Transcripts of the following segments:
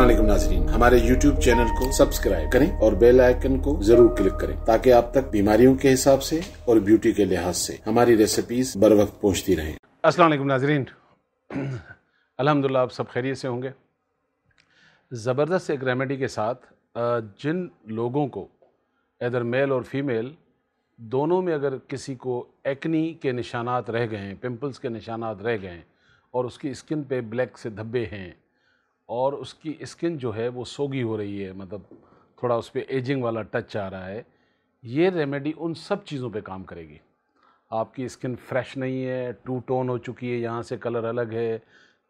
असलम नाजरीन हमारे YouTube channel को सब्सक्राइब करें और बेल आइकन को जरूर क्लिक करें ताकि आप तक बीमारियों के हिसाब से और ब्यूटी के लिहाज से हमारी रेसिपीज बर वक्त पहुँचती रहें असलम नाजरीन अलहमदिल्ला आप सब खैरियत से होंगे ज़बरदस्त एक रेमेडी के साथ जिन लोगों को इधर मेल और फीमेल दोनों में अगर किसी को एक्नी के निशानात रह गए हैं पिंपल्स के निशानात रह गए हैं और उसकी स्किन पे ब्लैक से धब्बे हैं और उसकी स्किन जो है वो सोगी हो रही है मतलब थोड़ा उस पर एजिंग वाला टच आ रहा है ये रेमेडी उन सब चीज़ों पे काम करेगी आपकी स्किन फ्रेश नहीं है टू टोन हो चुकी है यहाँ से कलर अलग है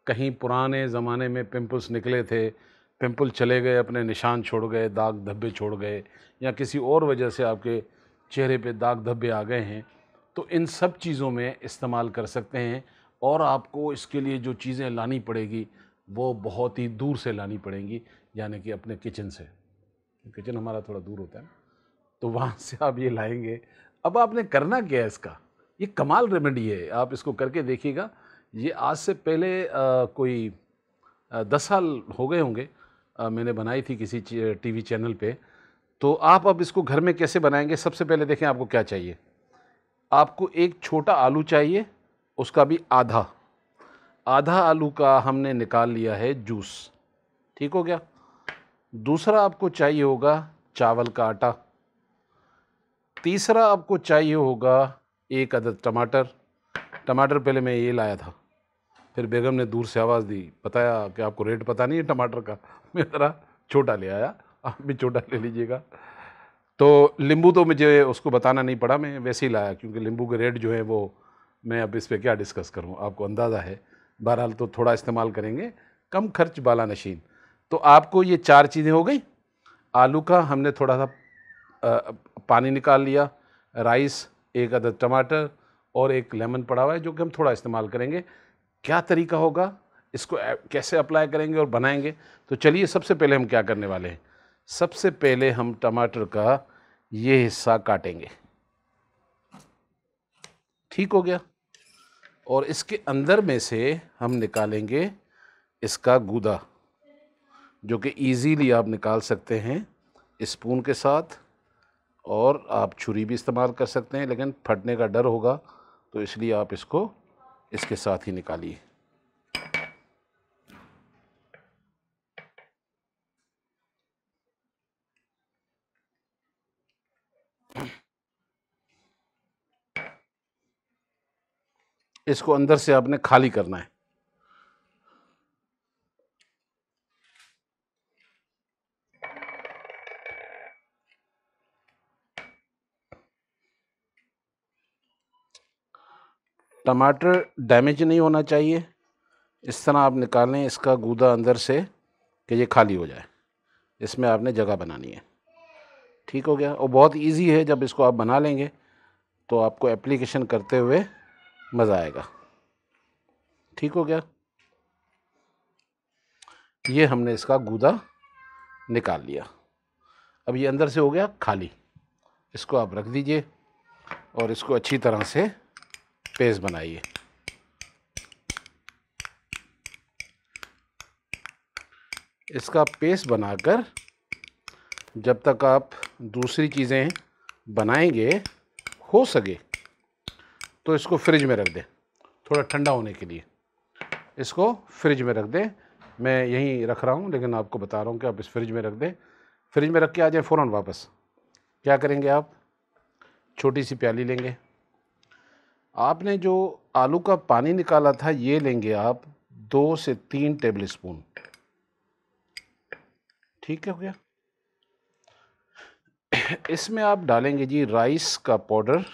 कहीं पुराने ज़माने में पिंपल्स निकले थे पिंपल चले गए अपने निशान छोड़ गए दाग धब्बे छोड़ गए या किसी और वजह से आपके चेहरे पे दाग धब्बे आ गए हैं तो इन सब चीज़ों में इस्तेमाल कर सकते हैं और आपको इसके लिए जो चीज़ें लानी पड़ेगी वो बहुत ही दूर से लानी पड़ेंगी यानी कि अपने किचन से किचन हमारा थोड़ा दूर होता है तो वहाँ से आप ये लाएंगे अब आपने करना क्या है इसका ये कमाल रेमेडी है आप इसको करके देखिएगा ये आज से पहले आ, कोई आ, दस साल हो गए होंगे मैंने बनाई थी किसी टीवी चैनल पे तो आप अब इसको घर में कैसे बनाएंगे सबसे पहले देखें आपको क्या चाहिए आपको एक छोटा आलू चाहिए उसका भी आधा आधा आलू का हमने निकाल लिया है जूस ठीक हो गया दूसरा आपको चाहिए होगा चावल का आटा तीसरा आपको चाहिए होगा एक अदद टमाटर टमाटर पहले मैं ये लाया था फिर बेगम ने दूर से आवाज़ दी बताया कि आपको रेट पता नहीं है टमाटर का मैं ज़रा छोटा ले आया आप भी छोटा ले लीजिएगा तो नींबू तो मुझे उसको बताना नहीं पड़ा मैं वैसे ही लाया क्योंकि नींबू के रेट जो है वो मैं अब इस पर क्या डिस्कस करूँ आपको अंदाज़ा है बहरहाल तो थोड़ा इस्तेमाल करेंगे कम खर्च बाला नशीन तो आपको ये चार चीज़ें हो गई आलू का हमने थोड़ा सा पानी निकाल लिया राइस एक अदद टमाटर और एक लेमन पड़ा हुआ है जो कि हम थोड़ा इस्तेमाल करेंगे क्या तरीका होगा इसको कैसे अप्लाई करेंगे और बनाएंगे तो चलिए सबसे पहले हम क्या करने वाले हैं सबसे पहले हम टमाटर का ये हिस्सा काटेंगे ठीक हो गया और इसके अंदर में से हम निकालेंगे इसका गूदा जो कि इजीली आप निकाल सकते हैं स्पून के साथ और आप छुरी भी इस्तेमाल कर सकते हैं लेकिन फटने का डर होगा तो इसलिए आप इसको इसके साथ ही निकालिए इसको अंदर से आपने खाली करना है टमाटर डैमेज नहीं होना चाहिए इस तरह आप निकालें इसका गूदा अंदर से कि ये खाली हो जाए इसमें आपने जगह बनानी है ठीक हो गया और बहुत इजी है जब इसको आप बना लेंगे तो आपको एप्लीकेशन करते हुए मज़ा आएगा ठीक हो गया ये हमने इसका गूदा निकाल लिया अब ये अंदर से हो गया खाली इसको आप रख दीजिए और इसको अच्छी तरह से पेस्ट बनाइए इसका पेस्ट बनाकर जब तक आप दूसरी चीज़ें बनाएंगे हो सके तो इसको फ्रिज में रख दें थोड़ा ठंडा होने के लिए इसको फ्रिज में रख दें मैं यहीं रख रहा हूँ लेकिन आपको बता रहा हूँ कि आप इस फ्रिज में रख दें फ्रिज में रख के आ जाए फ़ौर वापस क्या करेंगे आप छोटी सी प्याली लेंगे आपने जो आलू का पानी निकाला था ये लेंगे आप दो से तीन टेबल स्पून ठीक है हो गया इसमें आप डालेंगे जी राइस का पाउडर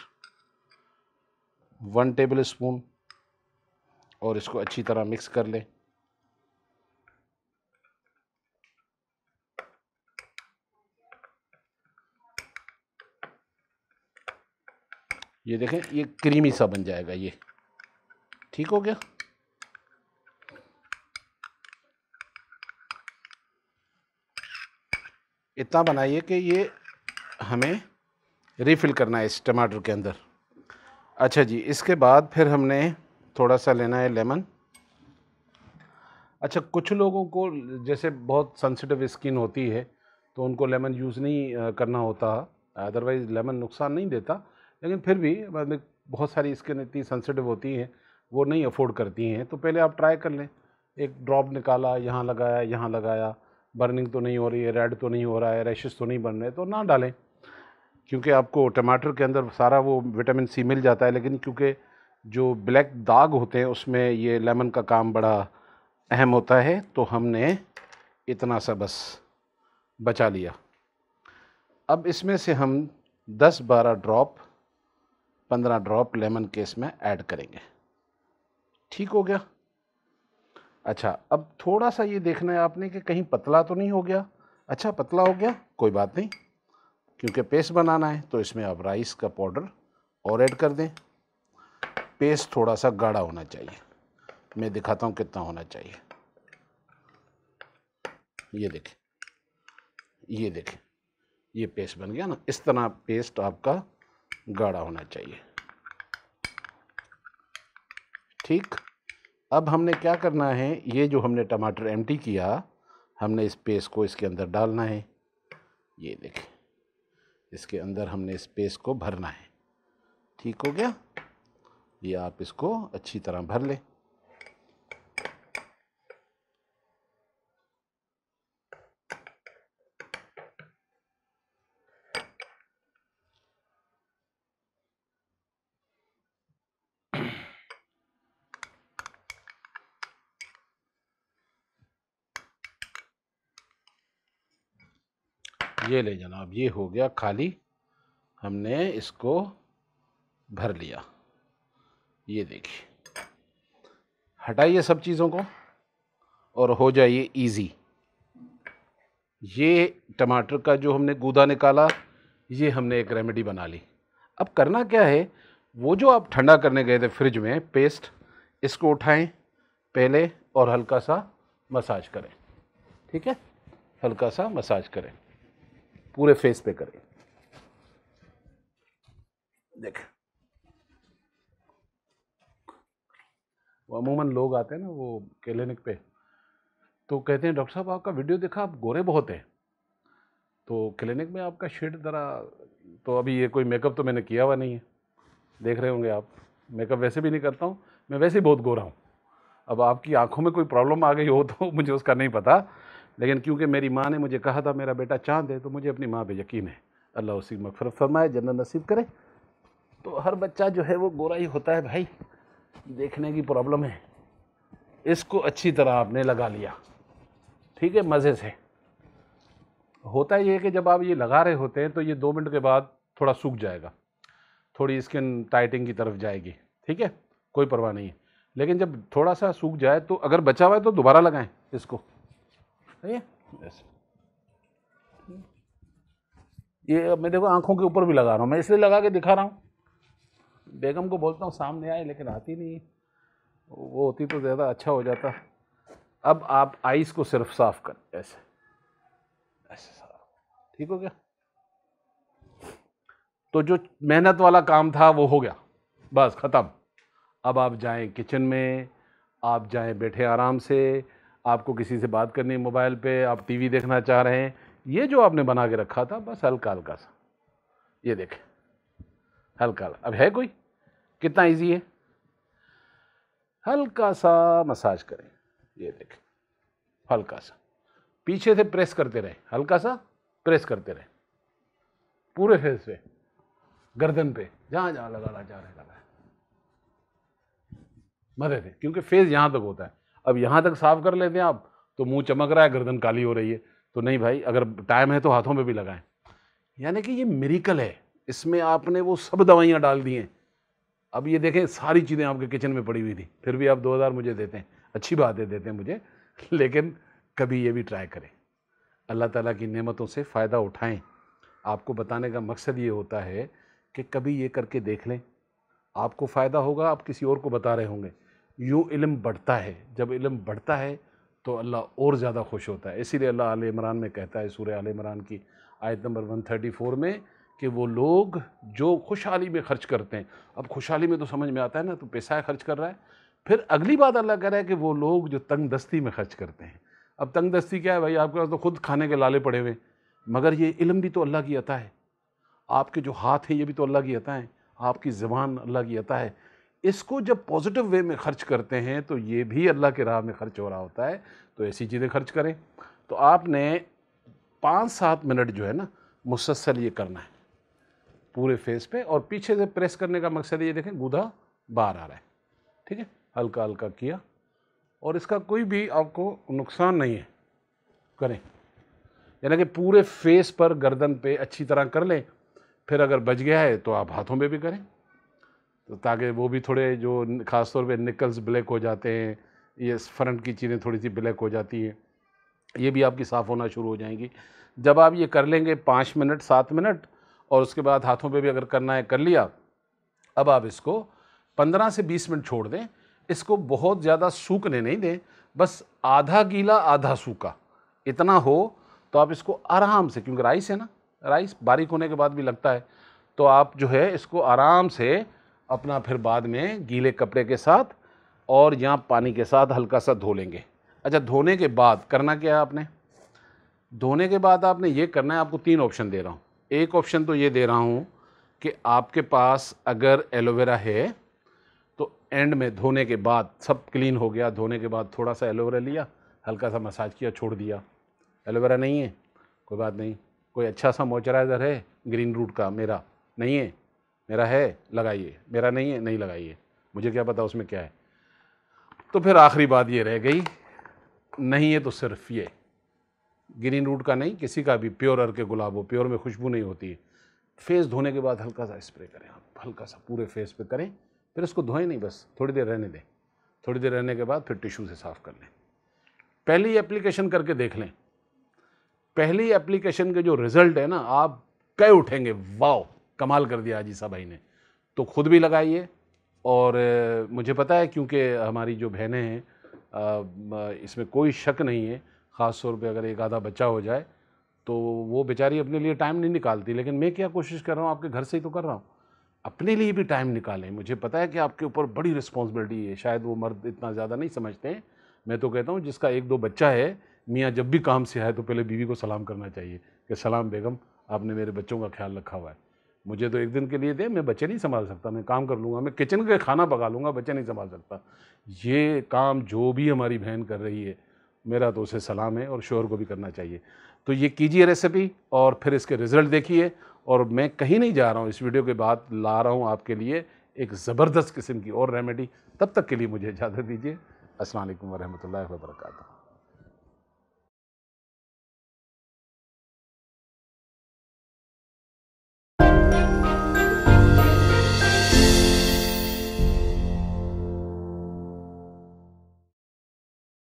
वन टेबल स्पून और इसको अच्छी तरह मिक्स कर लें ये देखें ये क्रीमी सा बन जाएगा ये ठीक हो गया इतना बनाइए कि ये हमें रिफ़िल करना है इस टमाटर के अंदर अच्छा जी इसके बाद फिर हमने थोड़ा सा लेना है लेमन अच्छा कुछ लोगों को जैसे बहुत सेंसिटिव स्किन होती है तो उनको लेमन यूज़ नहीं करना होता अदरवाइज़ लेमन नुकसान नहीं देता लेकिन फिर भी मतलब बहुत सारी स्किन इतनी सेंसिटिव होती हैं वो नहीं अफोर्ड करती हैं तो पहले आप ट्राई कर लें एक ड्रॉप निकाला यहाँ लगाया यहाँ लगाया बर्निंग तो नहीं हो रही है रेड तो नहीं हो रहा है रैशेज़ तो नहीं बन रहे तो ना डालें क्योंकि आपको टमाटर के अंदर सारा वो विटामिन सी मिल जाता है लेकिन क्योंकि जो ब्लैक दाग होते हैं उसमें ये लेमन का काम बड़ा अहम होता है तो हमने इतना सा बस बचा लिया अब इसमें से हम 10-12 ड्रॉप 15 ड्रॉप लेमन के इसमें ऐड करेंगे ठीक हो गया अच्छा अब थोड़ा सा ये देखना है आपने कि कहीं पतला तो नहीं हो गया अच्छा पतला हो गया कोई बात नहीं क्योंकि पेस्ट बनाना है तो इसमें आप राइस का पाउडर और ऐड कर दें पेस्ट थोड़ा सा गाढ़ा होना चाहिए मैं दिखाता हूँ कितना होना चाहिए ये देखें ये देखें ये पेस्ट बन गया ना इस तरह पेस्ट आपका गाढ़ा होना चाहिए ठीक अब हमने क्या करना है ये जो हमने टमाटर एम्प्टी किया हमने इस पेस्ट को इसके अंदर डालना है ये देखें इसके अंदर हमने स्पेस को भरना है ठीक हो गया ये आप इसको अच्छी तरह भर लें ये ले जनाब ये हो गया खाली हमने इसको भर लिया ये देखिए हटाइए सब चीज़ों को और हो जाइए इजी ये टमाटर का जो हमने गूदा निकाला ये हमने एक रेमेडी बना ली अब करना क्या है वो जो आप ठंडा करने गए थे फ्रिज में पेस्ट इसको उठाएं पहले और हल्का सा मसाज करें ठीक है हल्का सा मसाज करें पूरे फेस पे करें देख वो अमूमन लोग आते हैं ना वो क्लिनिक पे तो कहते हैं डॉक्टर साहब आपका वीडियो देखा आप गोरे बहुत हैं तो क्लिनिक में आपका शेड ज़रा तो अभी ये कोई मेकअप तो मैंने किया हुआ नहीं है देख रहे होंगे आप मेकअप वैसे भी नहीं करता हूँ मैं वैसे ही बहुत गोरा हूँ अब आपकी आंखों में कोई प्रॉब्लम आ गई हो तो मुझे उसका नहीं पता लेकिन क्योंकि मेरी माँ ने मुझे कहा था मेरा बेटा चाँद है तो मुझे अपनी माँ पर यकीन है अल्लाह उसी मफर फरमाए जन्नत नसीब करे तो हर बच्चा जो है वो गोरा ही होता है भाई देखने की प्रॉब्लम है इसको अच्छी तरह आपने लगा लिया ठीक है मज़े से होता ये है कि जब आप ये लगा रहे होते हैं तो ये दो मिनट के बाद थोड़ा सूख जाएगा थोड़ी स्किन टाइटिंग की तरफ जाएगी ठीक है कोई परवाह नहीं है लेकिन जब थोड़ा सा सूख जाए तो अगर बचा हुआ है तो दोबारा लगाएं इसको सही है ये मैं देखो आंखों के ऊपर भी लगा रहा हूँ मैं इसलिए लगा के दिखा रहा हूँ बेगम को बोलता हूँ सामने आए लेकिन आती नहीं वो होती तो ज़्यादा अच्छा हो जाता अब आप आइस को सिर्फ साफ कर ऐसे ऐसे ठीक हो गया तो जो मेहनत वाला काम था वो हो गया बस ख़त्म अब आप जाएं किचन में आप जाएं बैठे आराम से आपको किसी से बात करनी है मोबाइल पे आप टीवी देखना चाह रहे हैं ये जो आपने बना के रखा था बस हल्का हल्का सा ये देखें हल्का हल्का अब है कोई कितना इजी है हल्का सा मसाज करें ये देखें हल्का सा पीछे से प्रेस करते रहें हल्का सा प्रेस करते रहें पूरे फेस पे गर्दन पे जहाँ जहाँ लगाना जा रहे लगा मदद है क्योंकि फेस यहाँ तक होता है अब यहाँ तक साफ कर लेते हैं आप तो मुंह चमक रहा है गर्दन काली हो रही है तो नहीं भाई अगर टाइम है तो हाथों में भी लगाएं यानी कि ये मेरिकल है इसमें आपने वो सब दवाइयाँ डाल दी हैं अब ये देखें सारी चीज़ें आपके किचन में पड़ी हुई थी फिर भी आप हज़ार मुझे देते हैं अच्छी बात है देते हैं मुझे लेकिन कभी ये भी ट्राई करें अल्लाह ताला की नेमतों से फ़ायदा उठाएं आपको बताने का मकसद ये होता है कि कभी ये करके देख लें आपको फ़ायदा होगा आप किसी और को बता रहे होंगे यूँ इलम बढ़ता है जब इलम बढ़ता है तो अल्लाह और ज़्यादा खुश होता है इसीलिए अल्लाह आल इमरान में कहता है सूर्य आल इमरान की आयत नंबर 134 में कि वो लोग जो खुशहाली में खर्च करते हैं अब खुशहाली में तो समझ में आता है ना तो पैसा खर्च कर रहा है फिर अगली बात अल्लाह कह रहा है कि वो लोग जो तंग दस्ती में खर्च करते हैं अब तंग दस्ती क्या है भाई आपके पास तो खुद खाने के लाले पड़े हुए मगर ये इलम भी तो अल्लाह की अता है आपके जो हाथ हैं ये भी तो अल्लाह की अता है आपकी ज़बान अल्लाह की अता है इसको जब पॉजिटिव वे में खर्च करते हैं तो ये भी अल्लाह के राह में खर्च हो रहा होता है तो ऐसी चीज़ें खर्च करें तो आपने पाँच सात मिनट जो है ना मुसलसल ये करना है पूरे फेस पे और पीछे से प्रेस करने का मकसद ये देखें गुदा बाहर आ रहा है ठीक है हल्का हल्का किया और इसका कोई भी आपको नुकसान नहीं है करें यानी कि पूरे फेस पर गर्दन पे अच्छी तरह कर लें फिर अगर बच गया है तो आप हाथों में भी करें तो ताकि वो भी थोड़े जो ख़ासतौर पे निकल्स ब्लैक हो जाते हैं ये फ्रंट की चीज़ें थोड़ी सी ब्लैक हो जाती हैं ये भी आपकी साफ़ होना शुरू हो जाएंगी जब आप ये कर लेंगे पाँच मिनट सात मिनट और उसके बाद हाथों पे भी अगर करना है कर लिया अब आप इसको पंद्रह से बीस मिनट छोड़ दें इसको बहुत ज़्यादा सूखने नहीं दें बस आधा गीला आधा सूखा इतना हो तो आप इसको आराम से क्योंकि राइस है ना राइस बारीक होने के बाद भी लगता है तो आप जो है इसको आराम से अपना फिर बाद में गीले कपड़े के साथ और या पानी के साथ हल्का सा धो लेंगे अच्छा धोने के बाद करना क्या है आपने धोने के बाद आपने ये करना है आपको तीन ऑप्शन दे रहा हूँ एक ऑप्शन तो ये दे रहा हूँ कि आपके पास अगर एलोवेरा है तो एंड में धोने के बाद सब क्लीन हो गया धोने के बाद थोड़ा सा एलोवेरा लिया हल्का सा मसाज किया छोड़ दिया एलोवेरा नहीं है कोई बात नहीं कोई अच्छा सा मॉइस्चराइज़र है ग्रीन रूट का मेरा नहीं है मेरा है लगाइए मेरा नहीं है नहीं लगाइए मुझे क्या पता उसमें क्या है तो फिर आखिरी बात ये रह गई नहीं है तो सिर्फ ये ग्रीन रूट का नहीं किसी का भी प्योर अर के गुलाब हो प्योर में खुशबू नहीं होती है फेस धोने के बाद हल्का सा स्प्रे करें आप हल्का सा पूरे फेस पे करें फिर इसको धोएं नहीं बस थोड़ी देर रहने दें थोड़ी देर रहने के बाद फिर टिश्यू से साफ़ कर लें पहली एप्लीकेशन करके देख लें पहली एप्लीकेशन के जो रिज़ल्ट है ना आप कह उठेंगे वाओ कमाल कर दिया अजीसा भाई ने तो ख़ुद भी लगाइए और मुझे पता है क्योंकि हमारी जो बहनें हैं इसमें कोई शक नहीं है ख़ास तौर पर अगर एक आधा बच्चा हो जाए तो वो बेचारी अपने लिए टाइम नहीं निकालती लेकिन मैं क्या कोशिश कर रहा हूँ आपके घर से ही तो कर रहा हूँ अपने लिए भी टाइम निकालें मुझे पता है कि आपके ऊपर बड़ी रिस्पॉन्सिबिलिटी है शायद वो मर्द इतना ज़्यादा नहीं समझते हैं मैं तो कहता हूँ जिसका एक दो बच्चा है मियाँ जब भी काम से आए तो पहले बीवी को सलाम करना चाहिए कि सलाम बेगम आपने मेरे बच्चों का ख्याल रखा हुआ है मुझे तो एक दिन के लिए दे मैं बच्चे नहीं संभाल सकता मैं काम कर लूँगा मैं किचन का खाना पका लूँगा बच्चे नहीं संभाल सकता ये काम जो भी हमारी बहन कर रही है मेरा तो उसे सलाम है और शोर को भी करना चाहिए तो ये कीजिए रेसिपी और फिर इसके रिज़ल्ट देखिए और मैं कहीं नहीं जा रहा हूँ इस वीडियो के बाद ला रहा हूँ आपके लिए एक ज़बरदस्त किस्म की और रेमेडी तब तक के लिए मुझे इजाज़त दीजिए असल वरहमल वर्का